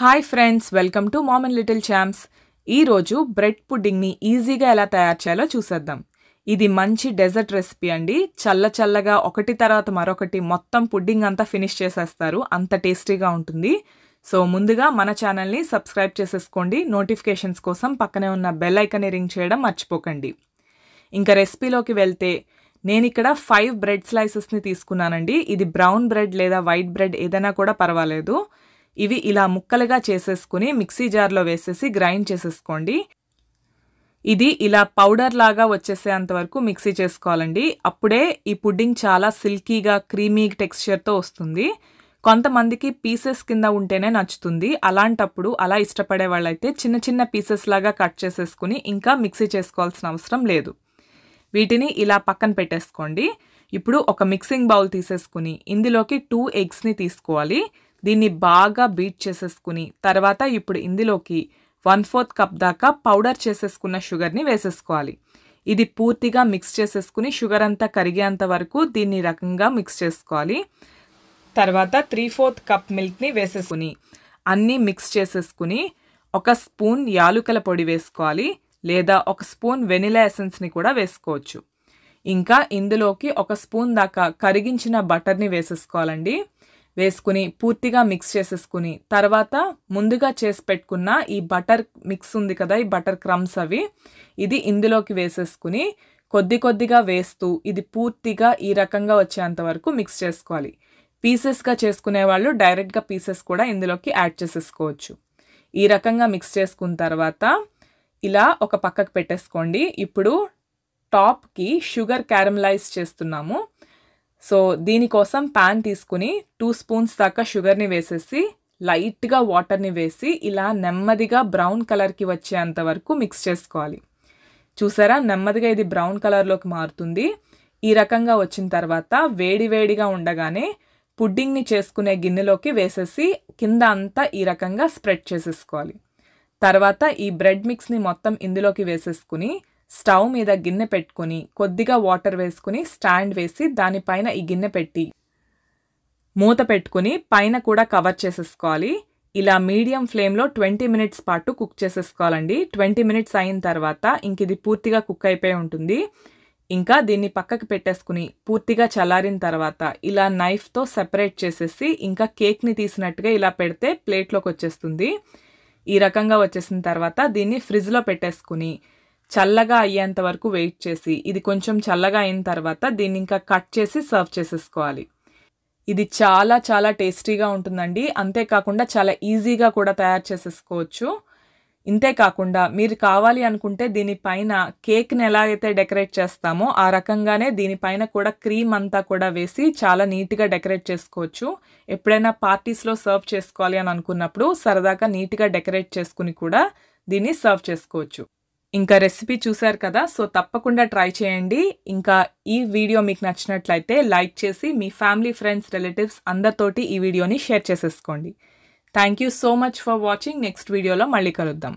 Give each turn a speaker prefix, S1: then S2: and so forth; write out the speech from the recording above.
S1: hi friends welcome to మామన్ little champs ఈరోజు bread పుడ్డింగ్ని ఈజీగా ఎలా తయారు చేయాలో చూసేద్దాం ఇది మంచి డెజర్ట్ రెసిపీ అండి చల్ల చల్లగా ఒకటి తర్వాత మరొకటి మొత్తం పుడ్డింగ్ అంతా ఫినిష్ చేసేస్తారు అంత టేస్టీగా ఉంటుంది సో ముందుగా మన ఛానల్ని సబ్స్క్రైబ్ చేసేసుకోండి నోటిఫికేషన్స్ కోసం పక్కనే ఉన్న బెల్ ఐకన్ని రింగ్ చేయడం మర్చిపోకండి ఇంకా రెసిపీలోకి వెళ్తే నేను ఇక్కడ ఫైవ్ బ్రెడ్ స్లైసెస్ని తీసుకున్నానండి ఇది బ్రౌన్ బ్రెడ్ లేదా వైట్ బ్రెడ్ ఏదైనా కూడా పర్వాలేదు ఇవి ఇలా ముక్కలుగా చేసేసుకుని మిక్సీ జార్లో వేసేసి గ్రైండ్ చేసేసుకోండి ఇది ఇలా పౌడర్ లాగా వచ్చేసేంత వరకు మిక్సీ చేసుకోవాలండి అప్పుడే ఈ పుడ్డింగ్ చాలా సిల్కీగా క్రీమీ టెక్స్చర్తో వస్తుంది కొంతమందికి పీసెస్ కింద ఉంటేనే నచ్చుతుంది అలాంటప్పుడు అలా ఇష్టపడే వాళ్ళైతే చిన్న చిన్న పీసెస్ లాగా కట్ చేసేసుకుని ఇంకా మిక్సీ చేసుకోవాల్సిన అవసరం లేదు వీటిని ఇలా పక్కన పెట్టేసుకోండి ఇప్పుడు ఒక మిక్సింగ్ బౌల్ తీసేసుకుని ఇందులోకి టూ ఎగ్స్ని తీసుకోవాలి దీన్ని బాగా బీట్ చేసేసుకుని తర్వాత ఇప్పుడు ఇందులోకి వన్ ఫోర్త్ కప్ దాకా పౌడర్ చేసేసుకున్న షుగర్ని వేసేసుకోవాలి ఇది పూర్తిగా మిక్స్ చేసేసుకుని షుగర్ అంతా కరిగేంత వరకు దీన్ని రకంగా మిక్స్ చేసుకోవాలి తర్వాత త్రీ ఫోర్త్ కప్ మిల్క్ని వేసేసుకుని అన్నీ మిక్స్ చేసేసుకుని ఒక స్పూన్ యాలుకల పొడి వేసుకోవాలి లేదా ఒక స్పూన్ వెనిలా ఎసెన్స్ని కూడా వేసుకోవచ్చు ఇంకా ఇందులోకి ఒక స్పూన్ దాకా కరిగించిన బటర్ని వేసేసుకోవాలండి వేసుకుని పూర్తిగా మిక్స్ చేసేసుకుని తర్వాత ముందుగా చేసి పెట్టుకున్న ఈ బటర్ మిక్స్ ఉంది కదా ఈ బటర్ క్రమ్స్ అవి ఇది ఇందులోకి వేసేసుకుని కొద్ది కొద్దిగా వేస్తూ ఇది పూర్తిగా ఈ రకంగా వచ్చేంత వరకు మిక్స్ చేసుకోవాలి పీసెస్గా చేసుకునే వాళ్ళు డైరెక్ట్గా పీసెస్ కూడా ఇందులోకి యాడ్ చేసేసుకోవచ్చు ఈ రకంగా మిక్స్ చేసుకున్న తర్వాత ఇలా ఒక పక్కకు పెట్టేసుకోండి ఇప్పుడు టాప్కి షుగర్ క్యారమలైజ్ చేస్తున్నాము సో దీనికోసం ప్యాన్ తీసుకుని టూ స్పూన్స్ దాకా షుగర్ని వేసేసి లైట్గా వాటర్ని వేసి ఇలా నెమ్మదిగా బ్రౌన్ కలర్కి వచ్చేంత వరకు మిక్స్ చేసుకోవాలి చూసారా నెమ్మదిగా ఇది బ్రౌన్ కలర్లోకి మారుతుంది ఈ రకంగా వచ్చిన తర్వాత వేడివేడిగా ఉండగానే పుడ్డింగ్ని చేసుకునే గిన్నెలోకి వేసేసి కింద అంతా ఈ రకంగా స్ప్రెడ్ చేసేసుకోవాలి తర్వాత ఈ బ్రెడ్ మిక్స్ని మొత్తం ఇందులోకి వేసేసుకుని స్టవ్ మీద గిన్నె పెట్టుకొని కొద్దిగా వాటర్ వేసుకుని స్టాండ్ వేసి దానిపైన ఈ గిన్నె పెట్టి మూత పెట్టుకుని పైన కూడా కవర్ చేసేసుకోవాలి ఇలా మీడియం ఫ్లేమ్లో ట్వంటీ మినిట్స్ పాటు కుక్ చేసేసుకోవాలండి ట్వంటీ మినిట్స్ అయిన తర్వాత ఇంక ఇది పూర్తిగా కుక్ అయిపోయి ఉంటుంది ఇంకా దీన్ని పక్కకి పెట్టేసుకుని పూర్తిగా చల్లారిన తర్వాత ఇలా నైఫ్తో సెపరేట్ చేసేసి ఇంకా కేక్ని తీసినట్టుగా ఇలా పెడితే ప్లేట్లోకి వచ్చేస్తుంది ఈ రకంగా వచ్చేసిన తర్వాత దీన్ని ఫ్రిడ్జ్లో పెట్టేసుకుని చల్లగా అయ్యేంత వరకు వెయిట్ చేసి ఇది కొంచెం చల్లగా అయిన తర్వాత దీన్ని ఇంకా కట్ చేసి సర్వ్ చేసేసుకోవాలి ఇది చాలా చాలా టేస్టీగా ఉంటుందండి అంతేకాకుండా చాలా ఈజీగా కూడా తయారు చేసేసుకోవచ్చు ఇంతే కాకుండా మీరు కావాలి అనుకుంటే దీనిపైన కేక్ని ఎలా అయితే డెకరేట్ చేస్తామో ఆ రకంగానే దీనిపైన కూడా క్రీమ్ అంతా కూడా వేసి చాలా నీట్గా డెకరేట్ చేసుకోవచ్చు ఎప్పుడైనా పార్టీస్లో సర్వ్ చేసుకోవాలి అని అనుకున్నప్పుడు సరదాగా నీట్గా డెకరేట్ చేసుకుని కూడా దీన్ని సర్వ్ చేసుకోవచ్చు ఇంకా రెసిపీ చూసారు కదా సో తప్పకుండా ట్రై చేయండి ఇంకా ఈ వీడియో మీకు నచ్చినట్లయితే లైక్ చేసి మీ ఫ్యామిలీ ఫ్రెండ్స్ రిలేటివ్స్ అందరితోటి ఈ వీడియోని షేర్ చేసేసుకోండి thank you so much for watching next వీడియోలో మళ్ళీ కలుద్దాం